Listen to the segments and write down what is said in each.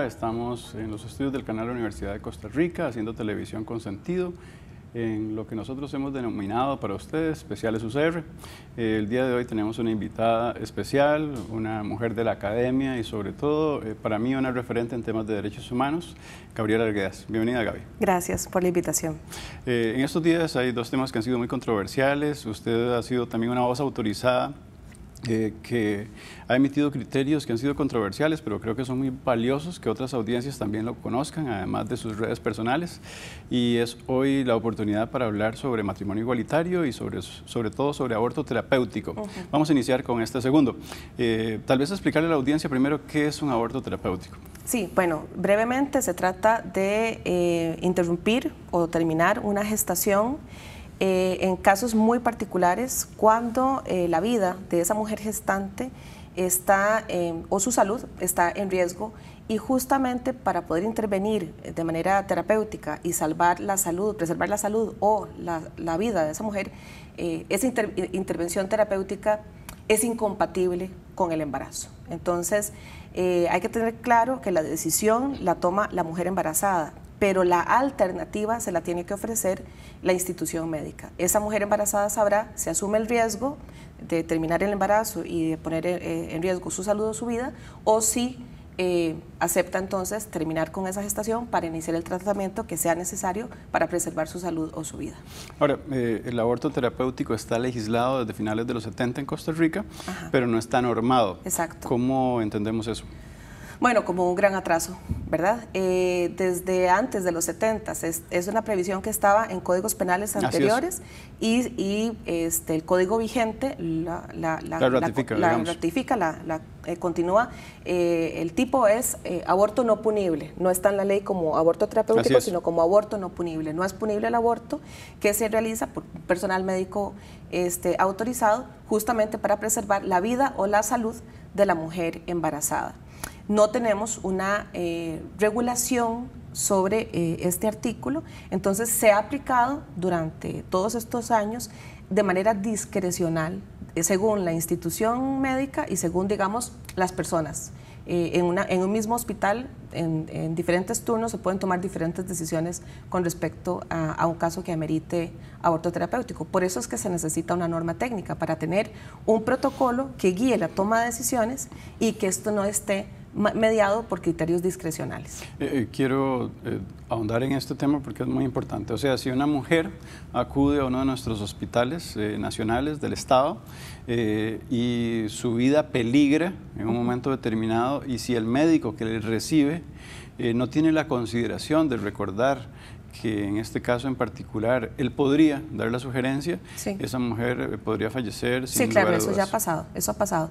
estamos en los estudios del canal Universidad de Costa Rica haciendo televisión con sentido en lo que nosotros hemos denominado para ustedes especiales UCR. Eh, el día de hoy tenemos una invitada especial, una mujer de la academia y sobre todo eh, para mí una referente en temas de derechos humanos, Gabriela Arguedas. Bienvenida Gaby. Gracias por la invitación. Eh, en estos días hay dos temas que han sido muy controversiales. Usted ha sido también una voz autorizada que ha emitido criterios que han sido controversiales, pero creo que son muy valiosos que otras audiencias también lo conozcan, además de sus redes personales. Y es hoy la oportunidad para hablar sobre matrimonio igualitario y sobre, sobre todo sobre aborto terapéutico. Vamos a iniciar con este segundo. Eh, tal vez explicarle a la audiencia primero qué es un aborto terapéutico. Sí, bueno, brevemente se trata de eh, interrumpir o terminar una gestación eh, en casos muy particulares cuando eh, la vida de esa mujer gestante está em, o su salud está en riesgo y justamente para poder intervenir de manera terapéutica y salvar la salud, preservar la salud o la, vida de esa mujer, eh, esa intervención terapéutica es incompatible con el embarazo. Entonces, hay que tener claro que la decisión la toma la mujer embarazada, pero la alternativa se la tiene que ofrecer la institución médica. Esa mujer embarazada sabrá, si asume el riesgo de terminar el embarazo y de poner eh, en riesgo su salud o su vida, o si eh, acepta entonces terminar con esa gestación para iniciar el tratamiento que sea necesario para preservar su salud o su vida. Ahora, eh, el aborto terapéutico está legislado desde finales de los 70 en Costa Rica, pero no está normado. Exacto. ¿Cómo entendemos eso? Bueno, como un gran atraso, ¿verdad? Eh, desde antes de los 70 es, una previsión que estaba en códigos penales anteriores y, este, el código vigente la, ratifica, la, eh, continúa. Eh, el tipo es aborto no punible, no está en la ley como aborto terapéutico, sino como aborto no punible. No es punible el aborto que se realiza por personal médico este, autorizado justamente para preservar la vida o la salud de la mujer embarazada no tenemos una eh, regulación sobre eh, este artículo, entonces se ha aplicado durante todos estos años de manera discrecional, eh, según la institución médica y según, digamos, las personas. en, un mismo hospital, en, diferentes turnos, se pueden tomar diferentes decisiones con respecto a, a, un caso que amerite aborto terapéutico. Por eso es que se necesita una norma técnica, para tener un protocolo que guíe la toma de decisiones y que esto no esté mediado por criterios discrecionales. Eh, eh, quiero eh, ahondar en este tema porque es muy importante. O sea, si una mujer acude a uno de nuestros hospitales nacionales del Estado y su vida peligra en un momento determinado y si el médico que le recibe no tiene la consideración de recordar que en este caso en particular él podría dar la sugerencia, esa mujer podría fallecer. Sin sí, claro, eso ya ha pasado, eso ha pasado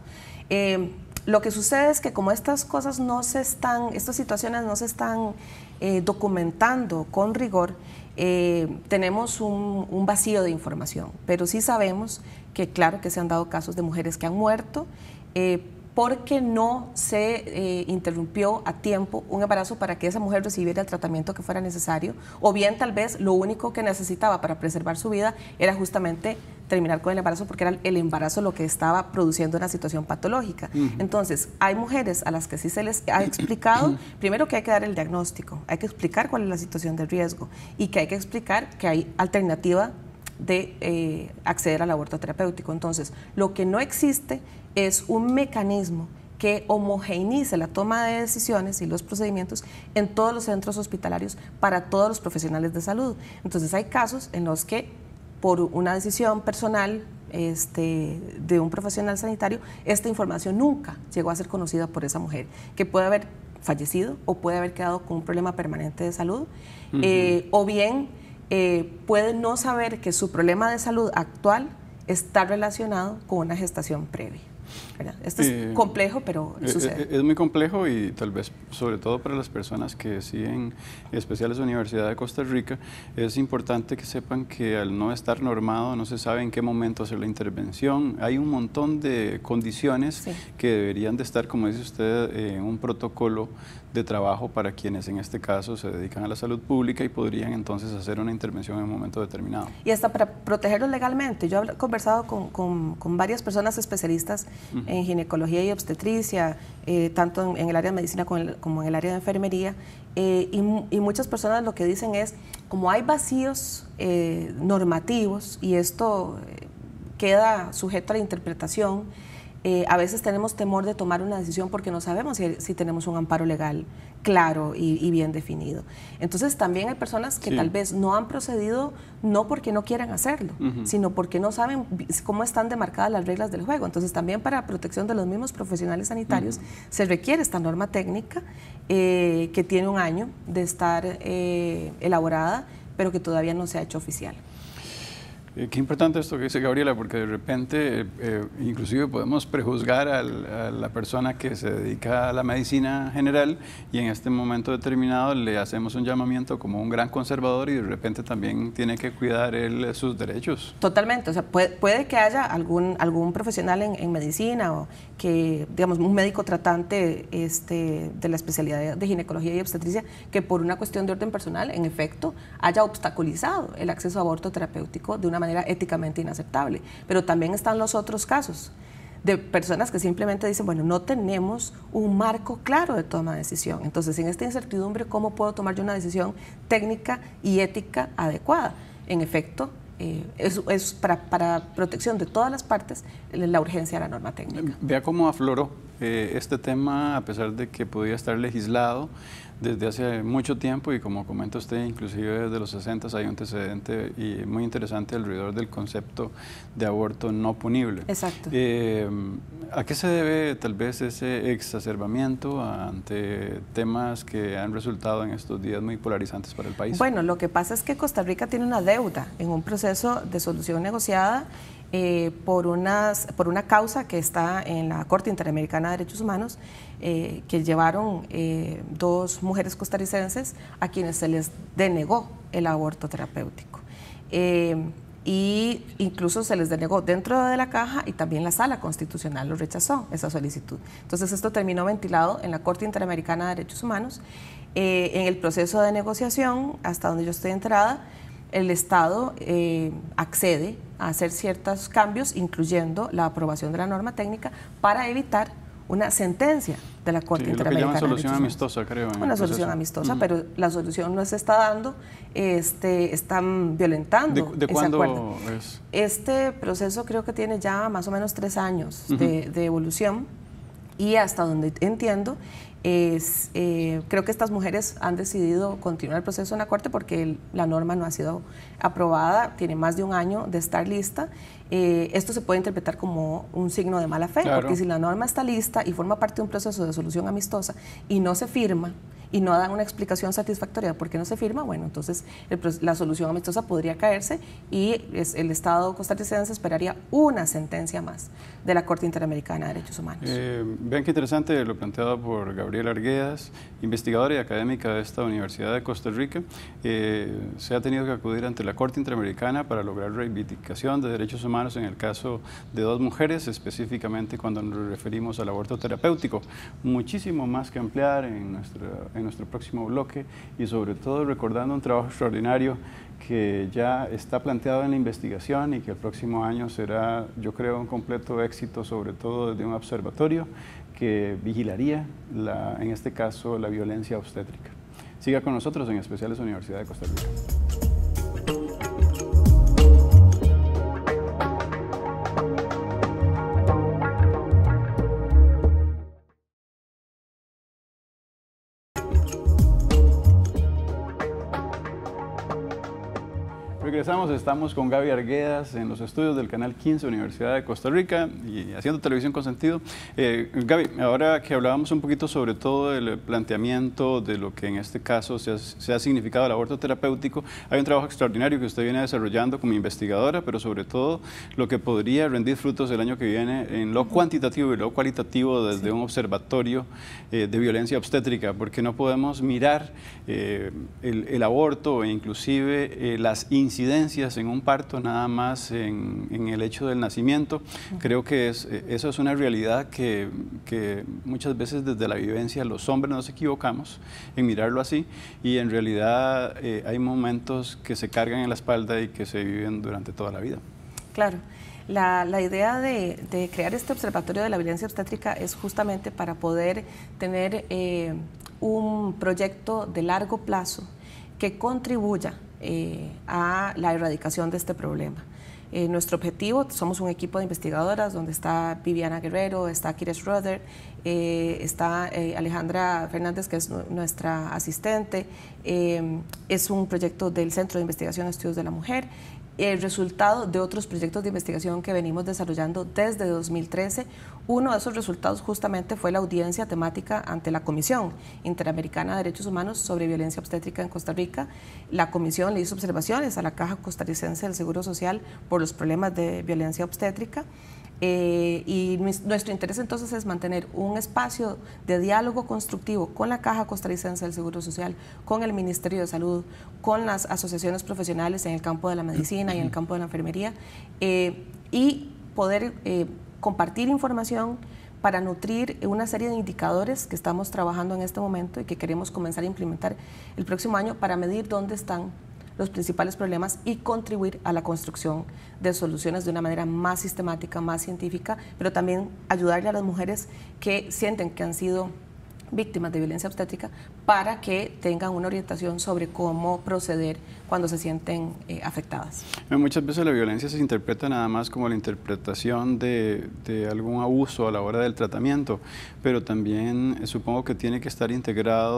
lo que sucede es que como estas cosas no se están, estas situaciones no se están eh, documentando con rigor, eh, tenemos un, vacío de información, pero sí sabemos que claro que se han dado casos de mujeres que han muerto. Eh, porque no se eh, interrumpió a tiempo un embarazo para que esa mujer recibiera el tratamiento que fuera necesario, o bien tal vez lo único que necesitaba para preservar su vida era justamente terminar con el embarazo porque era el embarazo lo que estaba produciendo una situación patológica. Entonces, hay mujeres a las que sí se les ha explicado, primero que hay que dar el diagnóstico, hay que explicar cuál es la situación de riesgo y que hay que explicar que hay alternativa de eh, acceder al aborto terapéutico. Entonces, lo que no existe es un mecanismo que homogeneiza la toma de decisiones y los procedimientos en todos los centros hospitalarios para todos los profesionales de salud. Entonces hay casos en los que por una decisión personal este, de un profesional sanitario, esta información nunca llegó a ser conocida por esa mujer, que puede haber fallecido o puede haber quedado con un problema permanente de salud, eh, o bien eh, puede no saber que su problema de salud actual está relacionado con una gestación previa. Esto es eh, complejo, pero eh, eh, Es, muy complejo y tal vez, sobre todo para las personas que siguen, especiales de Universidad de Costa Rica, es importante que sepan que al no estar normado no se sabe en qué momento hacer la intervención. Hay un montón de condiciones que deberían de estar, como dice usted, en un protocolo de trabajo para quienes en este caso se dedican a la salud pública y podrían entonces hacer una intervención en un momento determinado. Y hasta para protegerlos legalmente. Yo he conversado con, con, varias personas especialistas en ginecología y obstetricia, eh, tanto en, el área de medicina como en el, área de enfermería, eh, y, muchas personas lo que dicen es, como hay vacíos eh, normativos y esto queda sujeto a la interpretación, eh, a veces tenemos temor de tomar una decisión porque no sabemos si, tenemos un amparo legal claro y, bien definido. Entonces también hay personas que tal vez no han procedido no porque no quieran hacerlo, sino porque no saben cómo están demarcadas las reglas del juego. Entonces también para la protección de los mismos profesionales sanitarios se requiere esta norma técnica eh, que tiene un año de estar eh, elaborada, pero que todavía no se ha hecho oficial. Eh, qué importante esto que dice Gabriela, porque de repente eh, eh, inclusive podemos prejuzgar a la persona que se dedica a la medicina general y en este momento determinado le hacemos un llamamiento como un gran conservador y de repente también tiene que cuidar él sus derechos. Totalmente, o sea, puede, que haya algún, algún profesional en, en, medicina o que, digamos, un médico tratante este, de la especialidad de ginecología y obstetricia que por una cuestión de orden personal, en efecto, haya obstaculizado el acceso a aborto terapéutico de una manera éticamente inaceptable. Pero también están los otros casos de personas que simplemente dicen, bueno, no tenemos un marco claro de toma de decisión. Entonces, en esta incertidumbre, ¿cómo puedo tomar yo una decisión técnica y ética adecuada? En efecto, eh, es, para, protección de todas las partes la urgencia de la norma técnica. Vea cómo afloró eh, este tema, a pesar de que podía estar legislado, desde hace mucho tiempo y como comenta usted, inclusive desde los 60 hay un antecedente y muy interesante alrededor del concepto de aborto no punible. Exacto. Eh, ¿A qué se debe tal vez ese exacerbamiento ante temas que han resultado en estos días muy polarizantes para el país? Bueno, lo que pasa es que Costa Rica tiene una deuda en un proceso de solución negociada eh, por, por una causa que está en la Corte Interamericana de Derechos Humanos, eh, que llevaron eh, dos mujeres costarricenses a quienes se les denegó el aborto terapéutico. y incluso se les denegó dentro de la caja y también la sala constitucional lo rechazó esa solicitud. Entonces esto terminó ventilado en la Corte Interamericana de Derechos Humanos. en el proceso de negociación, hasta donde yo estoy enterada, el Estado eh, accede a hacer ciertos cambios, incluyendo la aprobación de la norma técnica, para evitar una sentencia de la Corte Interamericana. Lo que Una solución amistosa, creo. Una solución amistosa, pero la solución no se está dando, este, están violentando. ¿De, de cuándo es? Este proceso creo que tiene ya más o menos tres años de, de evolución y hasta donde entiendo eh, creo que estas mujeres han decidido continuar el proceso en la Corte porque la norma no ha sido aprobada, tiene más de un año de estar lista. Eh, esto se puede interpretar como un signo de mala fe, porque si la norma está lista y forma parte de un proceso de solución amistosa y no se firma, y no dan una explicación satisfactoria por qué no se firma, bueno, entonces la solución amistosa podría caerse y el Estado costarricense esperaría una sentencia más de la Corte Interamericana de Derechos Humanos. Eh, vean qué interesante lo planteado por Gabriel Arguedas, investigadora y académica de esta Universidad de Costa Rica. Eh, se ha tenido que acudir ante la Corte Interamericana para lograr reivindicación de derechos humanos en el caso de dos mujeres, específicamente cuando nos referimos al aborto terapéutico. Muchísimo más que ampliar en nuestra, nuestro próximo bloque y sobre todo recordando un trabajo extraordinario que ya está planteado en la investigación y que el próximo año será, yo creo, un completo éxito, sobre todo desde un observatorio que vigilaría, en este caso, la violencia obstétrica. Siga con nosotros en Especiales Universidad de Costa Rica. estamos con Gaby Arguedas en los estudios del Canal 15 Universidad de Costa Rica y haciendo televisión con sentido. Eh, Gaby, ahora que hablábamos un poquito sobre todo el planteamiento de lo que en este caso se ha, significado el aborto terapéutico, hay un trabajo extraordinario que usted viene desarrollando como investigadora, pero sobre todo lo que podría rendir frutos el año que viene en lo cuantitativo y lo cualitativo desde un observatorio eh, de violencia obstétrica, porque no podemos mirar eh, el, el, aborto e inclusive las incidencias en un parto nada más en, el hecho del nacimiento. Creo que e, eso es una realidad que, muchas veces desde la vivencia los hombres nos equivocamos en mirarlo así y en realidad eh, hay momentos que se cargan en la espalda y que se viven durante toda la vida. Claro. La, idea de, crear este observatorio de la violencia obstétrica es justamente para poder tener eh, un proyecto de largo plazo que contribuya eh, a la erradicación de este problema. Eh, nuestro objetivo, somos un equipo de investigadoras donde está Viviana Guerrero, está Kires Rother, eh, está Alejandra Fernández, que es nuestra asistente. es un proyecto del Centro de Investigación Estudios de la Mujer el resultado de otros proyectos de investigación que venimos desarrollando desde 2013. Uno de esos resultados justamente fue la audiencia temática ante la Comisión Interamericana de Derechos Humanos sobre Violencia Obstétrica en Costa Rica. La comisión le hizo observaciones a la Caja Costarricense del Seguro Social por los problemas de violencia obstétrica. Eh, y nuestro interés entonces es mantener un espacio de diálogo constructivo con la Caja Costarricense del Seguro Social, con el Ministerio de Salud, con las asociaciones profesionales en el campo de la medicina y en el campo de la enfermería, eh, y poder eh, compartir información para nutrir una serie de indicadores que estamos trabajando en este momento y que queremos comenzar a implementar el próximo año para medir dónde están los principales problemas y contribuir a la construcción de soluciones de una manera más sistemática, más científica, pero también ayudarle a las mujeres que sienten que han sido víctimas de violencia obstétrica para que tengan una orientación sobre cómo proceder cuando se sienten eh, afectadas. Eh, muchas veces la violencia se interpreta nada más como la interpretación de, algún abuso a la hora del tratamiento, pero también eh, supongo que tiene que estar integrado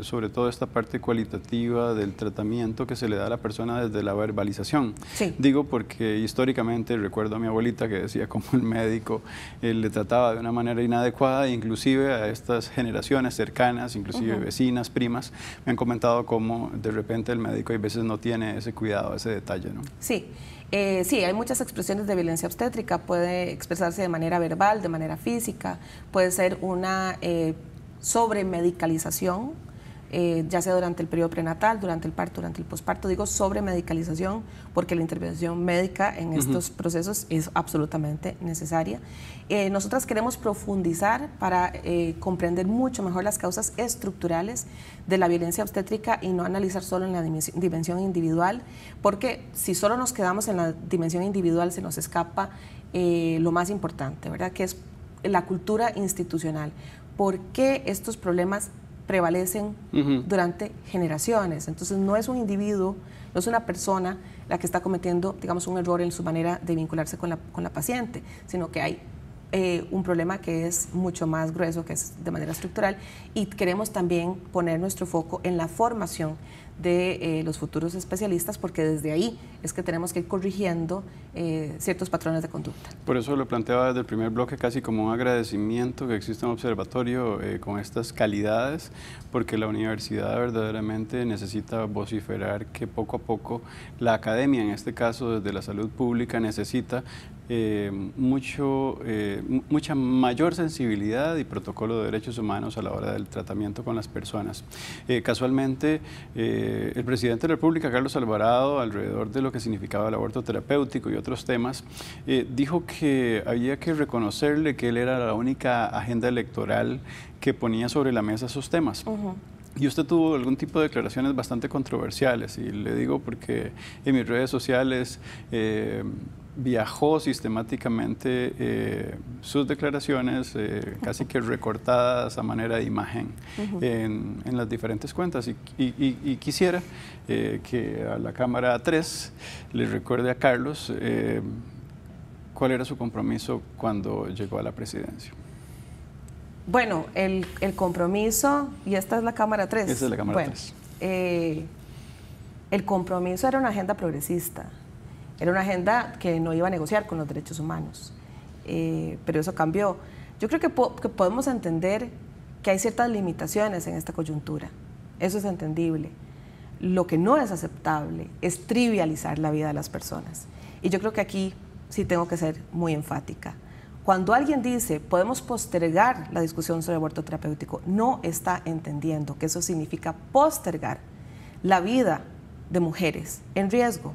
sobre todo esta parte cualitativa del tratamiento que se le da a la persona desde la verbalización. Digo porque históricamente recuerdo a mi abuelita que decía como el médico le trataba de una manera inadecuada, inclusive a estas generaciones generaciones cercanas, inclusive vecinas, primas, me han comentado cómo de repente el médico hay veces no tiene ese cuidado, ese detalle, ¿no? Sí. Eh, sí, hay muchas expresiones de violencia obstétrica, puede expresarse de manera verbal, de manera física, puede ser una eh, sobremedicalización, eh, ya sea durante el periodo prenatal, durante el parto, durante el posparto, digo sobre medicalización, porque la intervención médica en estos procesos es absolutamente necesaria. Eh, nosotras queremos profundizar para eh, comprender mucho mejor las causas estructurales de la violencia obstétrica y no analizar solo en la dimensión individual, porque si solo nos quedamos en la dimensión individual se nos escapa lo más importante, ¿verdad? Que es la cultura institucional. ¿Por qué estos problemas prevalecen durante generaciones. Entonces no es un individuo, no es una persona la que está cometiendo, digamos, un error en su manera de vincularse con la, paciente, sino que hay eh, un problema que es mucho más grueso, que es de manera estructural, y queremos también poner nuestro foco en la formación de eh, los futuros especialistas, porque desde ahí es que tenemos que ir corrigiendo eh, ciertos patrones de conducta. Por eso lo planteaba desde el primer bloque casi como un agradecimiento que exista un observatorio eh, con estas calidades, porque la universidad verdaderamente necesita vociferar que poco a poco la academia, en este caso desde la salud pública, necesita eh, mucho, eh, mucha mayor sensibilidad y protocolo de derechos humanos a la hora del tratamiento con las personas. Eh, casualmente, el presidente de la República, Carlos Alvarado, alrededor de lo que significaba el aborto terapéutico y otros temas, dijo que había que reconocerle que él era la única agenda electoral que ponía sobre la mesa esos temas. Y usted tuvo algún tipo de declaraciones bastante controversiales, y le digo porque en mis redes sociales eh, viajó sistemáticamente eh, sus declaraciones eh, casi que recortadas a manera de imagen en, las diferentes cuentas. Y, quisiera eh, que a la Cámara 3 le recuerde a Carlos cuál era su compromiso cuando llegó a la presidencia. Bueno, el, compromiso, y esta es la Cámara 3. Esta es la Cámara bueno, 3. el compromiso era una agenda progresista era una agenda que no iba a negociar con los derechos humanos, eh, pero eso cambió. Yo creo que, que podemos entender que hay ciertas limitaciones en esta coyuntura, eso es entendible. Lo que no es aceptable es trivializar la vida de las personas. Y yo creo que aquí sí tengo que ser muy enfática. Cuando alguien dice podemos postergar la discusión sobre aborto terapéutico, no está entendiendo que eso significa postergar la vida de mujeres en riesgo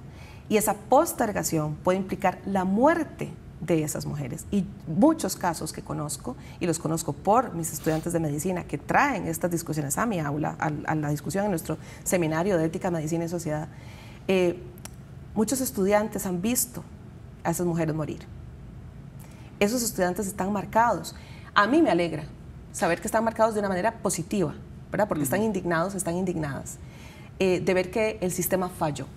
y esa postergación puede implicar la muerte de esas mujeres. Y muchos casos que conozco, y los conozco por mis estudiantes de medicina que traen estas discusiones a mi aula, a, la discusión en nuestro seminario de ética, medicina y sociedad, eh, muchos estudiantes han visto a esas mujeres morir. Esos estudiantes están marcados. A mí me alegra saber que están marcados de una manera positiva, ¿verdad? porque están indignados, están indignadas, eh, de ver que el sistema falló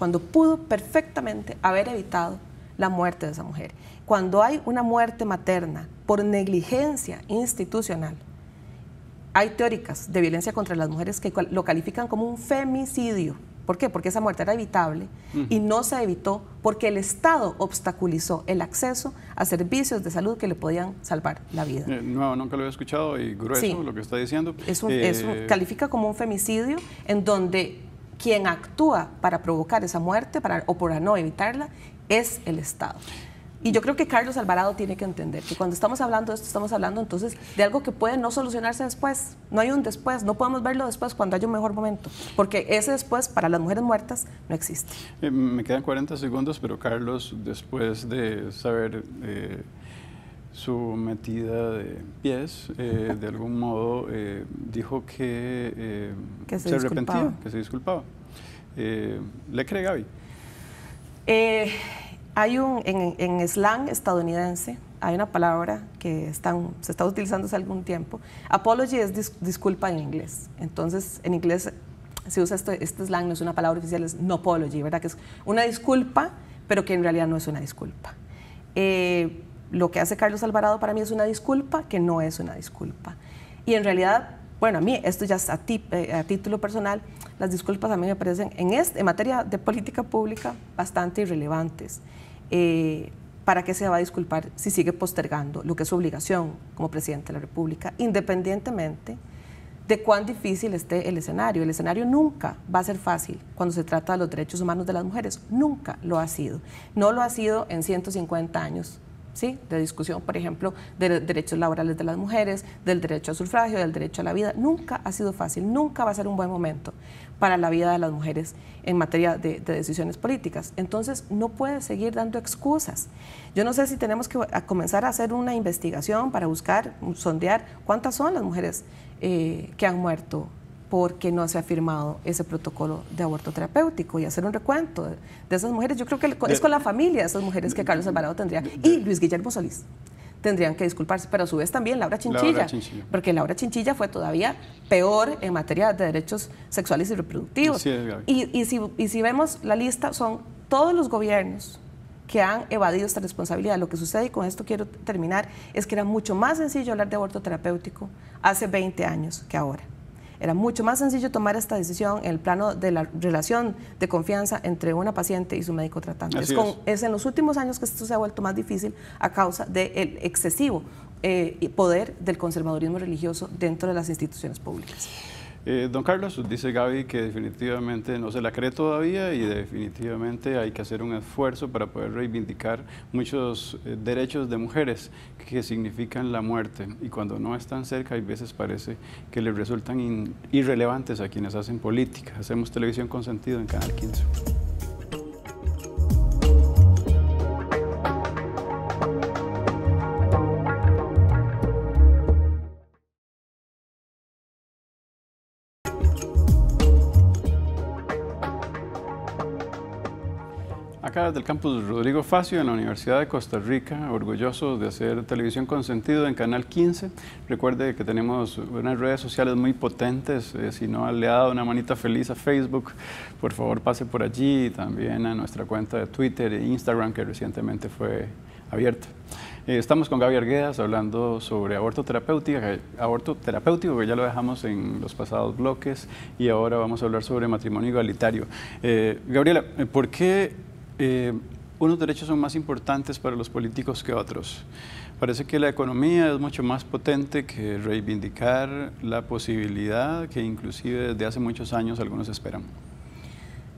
cuando pudo perfectamente haber evitado la muerte de esa mujer. Cuando hay una muerte materna por negligencia institucional, hay teóricas de violencia contra las mujeres que lo califican como un femicidio. ¿Por qué? Porque esa muerte era evitable mm. y no se evitó porque el Estado obstaculizó el acceso a servicios de salud que le podían salvar la vida. Eh, no, nunca lo había escuchado y grueso lo que está diciendo. Eso eh, califica como un femicidio en donde quien actúa para provocar esa muerte para, o para no evitarla es el Estado. Y yo creo que Carlos Alvarado tiene que entender que cuando estamos hablando de esto, estamos hablando entonces de algo que puede no solucionarse después. No hay un después, no podemos verlo después cuando haya un mejor momento, porque ese después para las mujeres muertas no existe. Eh, me quedan 40 segundos, pero Carlos, después de saber... Eh, su metida de pies, eh, de algún modo eh, dijo que, eh, se, arrepentía, que se disculpaba. ¿Le cree Gaby? hay un, en, slang estadounidense, hay una palabra que están, se está utilizando hace algún tiempo. Apology es disculpa en inglés. Entonces, en inglés se usa este, este slang, no es una palabra oficial, es no apology, ¿verdad? Que es una disculpa, pero que en realidad no es una disculpa lo que hace Carlos Alvarado para mí es una disculpa que no es una disculpa. Y en realidad, bueno, a mí, esto ya es a, eh, título personal, las disculpas a mí me parecen en, este, en materia de política pública bastante irrelevantes. Eh, ¿Para qué se va a disculpar si sigue postergando lo que es su obligación como presidente de la República, independientemente de cuán difícil esté el escenario? El escenario nunca va a ser fácil cuando se trata de los derechos humanos de las mujeres, nunca lo ha sido. No lo ha sido en 150 años de discusión, por ejemplo, de derechos laborales de las mujeres, del derecho al sufragio, del derecho a la vida. Nunca ha sido fácil, nunca va a ser un buen momento para la vida de las mujeres en materia de, decisiones políticas. Entonces, no puede seguir dando excusas. Yo no sé si tenemos que comenzar a hacer una investigación para buscar, sondear cuántas son las mujeres eh, que han muerto porque no se ha firmado ese protocolo de aborto terapéutico y hacer un recuento de esas mujeres. Yo creo que es con la familia de esas mujeres que Carlos Alvarado tendría y Luis Guillermo Solís tendrían que disculparse, pero a su vez también Laura Chinchilla, porque Laura Chinchilla fue todavía peor en materia de derechos sexuales y reproductivos. y si vemos la lista, son todos los gobiernos que han evadido esta responsabilidad. Lo que sucede, y con esto quiero terminar, es que era mucho más sencillo hablar de aborto terapéutico hace 20 años que ahora. Era mucho más sencillo tomar esta decisión en el plano de la relación de confianza entre una paciente y su médico tratante. Es, en los últimos años que esto se ha vuelto más difícil a causa del excesivo eh, poder del conservadurismo religioso dentro de las instituciones públicas. Eh, don Carlos, dice Gaby que definitivamente no se la cree todavía y definitivamente hay que hacer un esfuerzo para poder reivindicar muchos eh, derechos de mujeres que significan la muerte y cuando no están cerca hay veces parece que les resultan irrelevantes a quienes hacen política. Hacemos televisión con sentido en Canal 15. del campus Rodrigo Facio en la Universidad de Costa Rica, orgulloso de hacer televisión con sentido en Canal 15. Recuerde que tenemos unas redes sociales muy potentes, eh, si no le ha dado una manita feliz a Facebook, por favor pase por allí, y también a nuestra cuenta de Twitter e Instagram que recientemente fue abierta. Eh, estamos con Gaby Arguedas hablando sobre aborto terapéutico, aborto terapéutico que ya lo dejamos en los pasados bloques y ahora vamos a hablar sobre matrimonio igualitario. Eh, Gabriela, ¿por qué eh, unos derechos son más importantes para los políticos que otros. Parece que la economía es mucho más potente que reivindicar la posibilidad que inclusive desde hace muchos años algunos esperan.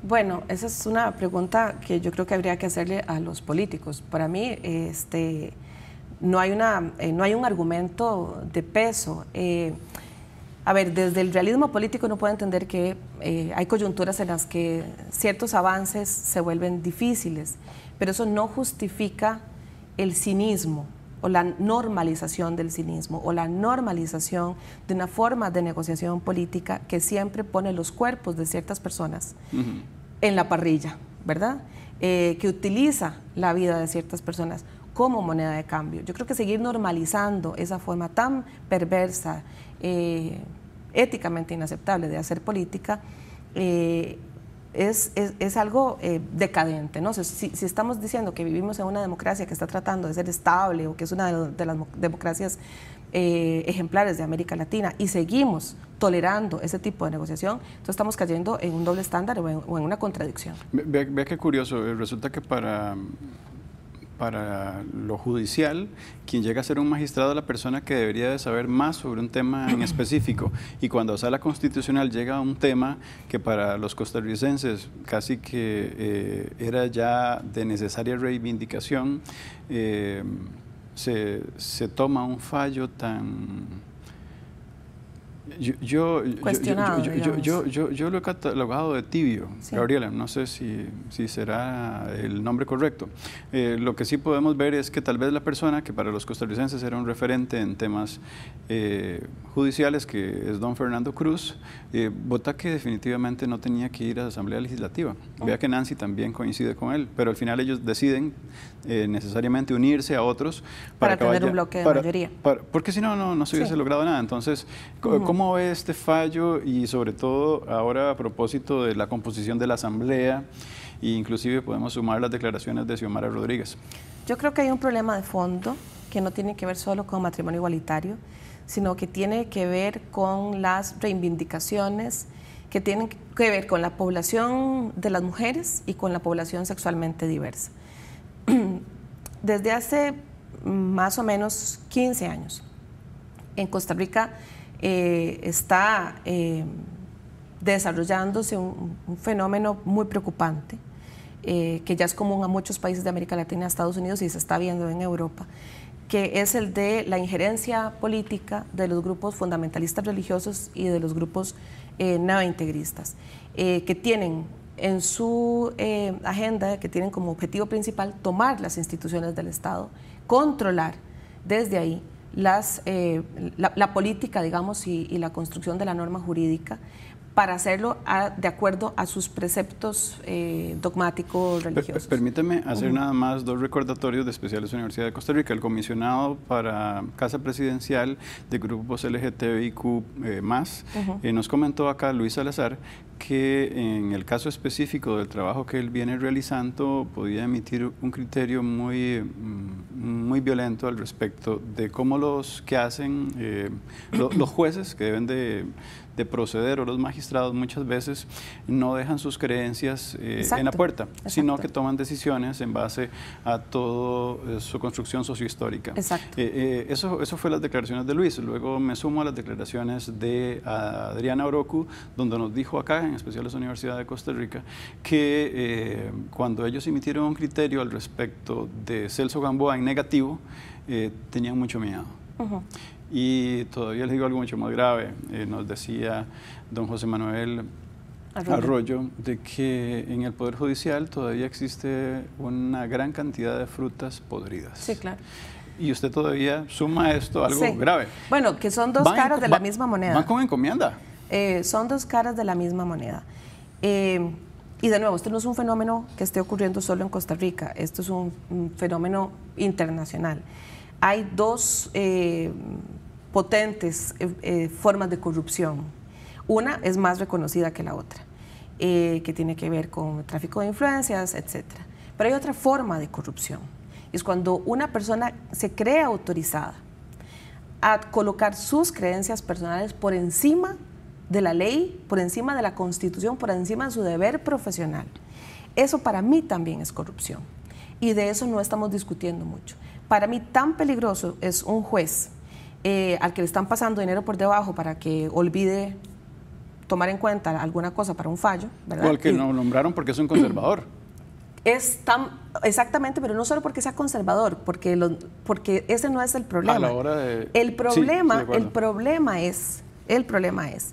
Bueno, esa es una pregunta que yo creo que habría que hacerle a los políticos. Para mí, este, no, hay una, eh, no hay un argumento de peso. Eh, a ver, desde el realismo político no puede entender que eh, hay coyunturas en las que ciertos avances se vuelven difíciles, pero eso no justifica el cinismo o la normalización del cinismo o la normalización de una forma de negociación política que siempre pone los cuerpos de ciertas personas en la parrilla, ¿verdad? Eh, que utiliza la vida de ciertas personas como moneda de cambio. Yo creo que seguir normalizando esa forma tan perversa eh, éticamente inaceptable de hacer política, eh, es, es, algo eh, decadente. ¿no? Si, estamos diciendo que vivimos en una democracia que está tratando de ser estable o que es una de, las democracias ejemplares de América Latina y seguimos tolerando ese tipo de negociación, entonces estamos cayendo en un doble estándar o en, una contradicción. Ve, qué curioso, resulta que para para lo judicial, quien llega a ser un magistrado es la persona que debería de saber más sobre un tema en específico. Y cuando a la constitucional llega a un tema que para los costarricenses casi que eh, era ya de necesaria reivindicación, eh, se, se toma un fallo tan yo yo yo, yo, yo, lo he catalogado de tibio, Gabriela, no sé si, si, será el nombre correcto. Eh, lo que sí podemos ver es que tal vez la persona que para los costarricenses era un referente en temas eh, judiciales, que es don Fernando Cruz, vota eh, que definitivamente no tenía que ir a la Asamblea Legislativa. Oh. Vea que Nancy también coincide con él, pero al final ellos deciden necesariamente unirse a otros para, para tener un bloque de mayoría. porque si no, no, no se hubiese logrado nada. Entonces, ¿Cómo ve este fallo y sobre todo ahora a propósito de la composición de la Asamblea e inclusive podemos sumar las declaraciones de Xiomara Rodríguez? Yo creo que hay un problema de fondo que no tiene que ver solo con matrimonio igualitario, sino que tiene que ver con las reivindicaciones que tienen que ver con la población de las mujeres y con la población sexualmente diversa. Desde hace mm, más o menos 15 años, en Costa Rica eh, está eh, desarrollándose un, fenómeno muy preocupante, eh, que ya es común a muchos países de América Latina, Estados Unidos y se está viendo en Europa, que es el de la injerencia política de los grupos fundamentalistas religiosos y de los grupos neointegristas, que tienen en su agenda, que tienen como objetivo principal tomar las instituciones del Estado, controlar desde ahí eh, la, política, digamos, y, la construcción de la norma jurídica para hacerlo de acuerdo a sus preceptos eh, dogmáticos religiosos. permíteme hacer nada más dos recordatorios de especiales de la Universidad de Costa Rica. El comisionado para Casa Presidencial de grupos LGTBIQ eh, más eh, nos comentó acá Luis Salazar que en el caso específico del trabajo que él viene realizando podía emitir un criterio muy, mm, muy violento al respecto de cómo los que hacen, los jueces que deben de de proceder o los magistrados muchas veces no dejan sus creencias eh, en la puerta, sino que toman decisiones en base a toda eh, su construcción sociohistórica. Exacto. Eh, eso, eso fue las declaraciones de Luis. Luego me sumo a las declaraciones de Adriana Orocu, donde nos dijo acá, en especial la Universidad de Costa Rica, que cuando ellos emitieron un criterio al respecto de Celso Gamboa en negativo, tenían mucho miedo. Y todavía les digo algo mucho más grave. Eh, nos decía don José Manuel Arroyo. de que en el Poder Judicial todavía existe una gran cantidad de frutas podridas. Sí, claro. Y usted todavía suma esto a algo grave. Bueno, que son dos caras de la misma moneda. Van con encomienda. son dos caras de la misma moneda. y de nuevo, esto no es un fenómeno que esté ocurriendo solo en Costa Rica, esto es un, fenómeno internacional. Hay dos eh, potentes eh, eh, formas de corrupción. Una es más reconocida que la otra, eh, que tiene que ver con tráfico de influencias, etc. Pero hay otra forma de corrupción. Es cuando una persona se cree autorizada a colocar sus creencias personales por encima de la ley, por encima de la constitución, por encima de su deber profesional. Eso para mí también es corrupción. Y de eso no estamos discutiendo mucho. Para mí tan peligroso es un juez eh, al que le están pasando dinero por debajo para que olvide tomar en cuenta alguna cosa para un fallo, O al que y, nombraron porque es un conservador. Es tan, exactamente, pero no solo porque sea conservador, porque, porque ese no es el problema. A la hora El problema, el problema es, el problema es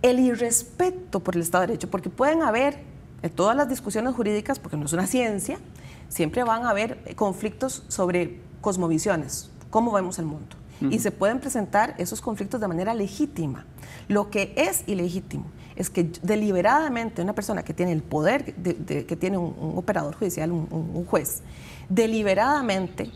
el irrespeto por el Estado de Derecho, porque pueden haber en todas las discusiones jurídicas, porque no es una ciencia, siempre van a haber conflictos sobre cosmovisiones, cómo vemos el mundo y se pueden presentar esos conflictos de manera legítima. Lo que es ilegítimo es que deliberadamente una persona que tiene el poder, que tiene un, operador judicial, un, juez, deliberadamente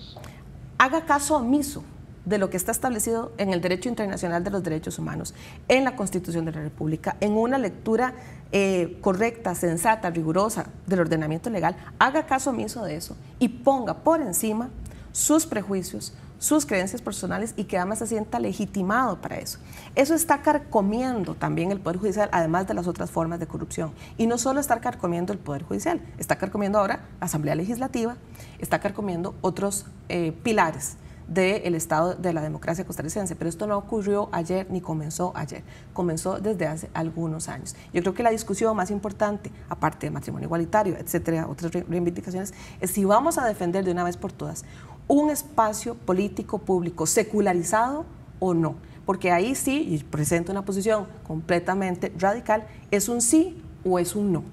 haga caso omiso de lo que está establecido en el derecho internacional de los derechos humanos, en la Constitución de la República, en una lectura eh, correcta, sensata, rigurosa del ordenamiento legal, haga caso omiso de eso y ponga por encima sus prejuicios, sus creencias personales y que además se sienta legitimado para eso. Eso está carcomiendo también el Poder Judicial, además de las otras formas de corrupción. Y no solo está carcomiendo el Poder Judicial, está carcomiendo ahora la Asamblea Legislativa, está carcomiendo otros eh, pilares del estado de la democracia costarricense. Pero esto no ocurrió ayer ni comenzó ayer, comenzó desde hace algunos años. Yo creo que la discusión más importante, aparte de matrimonio igualitario, etcétera, otras reivindicaciones, es si vamos a defender de una vez por todas un espacio político público secularizado o no. Porque ahí sí, y presento una posición completamente radical, es un sí o es un no.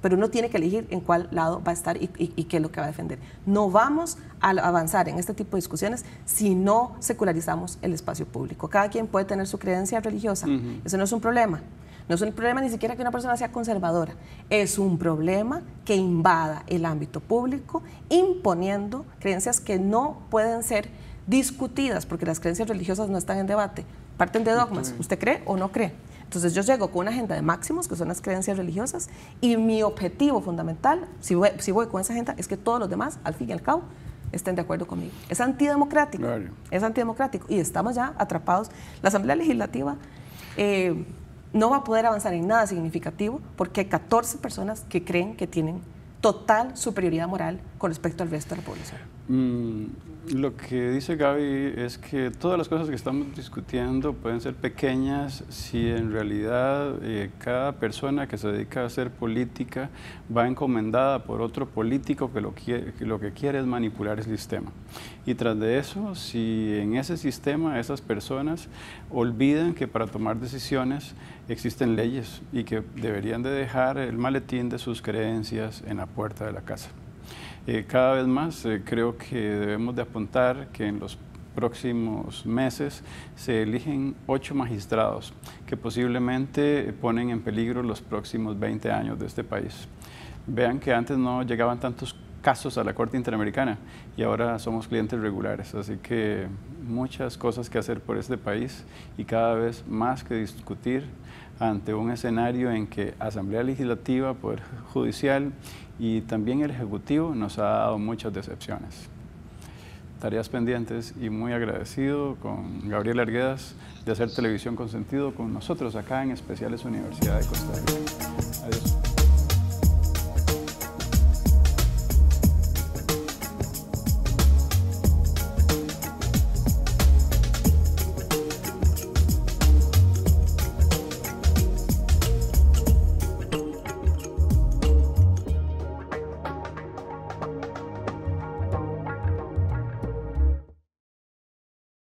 Pero uno tiene que elegir en cuál lado va a estar y, qué es lo que va a defender. No vamos a avanzar en este tipo de discusiones si no secularizamos el espacio público. Cada quien puede tener su creencia religiosa, eso no es un problema no es un problema ni siquiera que una persona sea conservadora, es un problema que invada el ámbito público imponiendo creencias que no pueden ser discutidas, porque las creencias religiosas no están en debate, parten de dogmas, ¿usted cree o no cree? Entonces yo llego con una agenda de máximos, que son las creencias religiosas, y mi objetivo fundamental, si voy, con esa agenda, es que todos los demás, al fin y al cabo, estén de acuerdo conmigo. Es antidemocrático. Es antidemocrático. Y estamos ya atrapados. La Asamblea Legislativa eh, no va a poder avanzar en nada significativo porque hay 14 personas que creen que tienen total superioridad moral con respecto al resto de la población. Mm, lo que dice Gaby es que todas las cosas que estamos discutiendo pueden ser pequeñas si en realidad eh, cada persona que se dedica a hacer política va encomendada por otro político que lo, que lo que quiere es manipular el sistema. Y tras de eso, si en ese sistema esas personas olvidan que para tomar decisiones existen leyes y que deberían de dejar el maletín de sus creencias en la puerta de la casa. Eh, cada vez más eh, creo que debemos de apuntar que en los próximos meses se eligen ocho magistrados que posiblemente ponen en peligro los próximos 20 años de este país. Vean que antes no llegaban tantos casos a la Corte Interamericana y ahora somos clientes regulares, así que muchas cosas que hacer por este país y cada vez más que discutir ante un escenario en que Asamblea Legislativa, Poder Judicial y también el Ejecutivo nos ha dado muchas decepciones. Tareas pendientes y muy agradecido con Gabriel Arguedas de hacer televisión con sentido con nosotros acá en Especiales Universidad de Costa Rica. Adiós.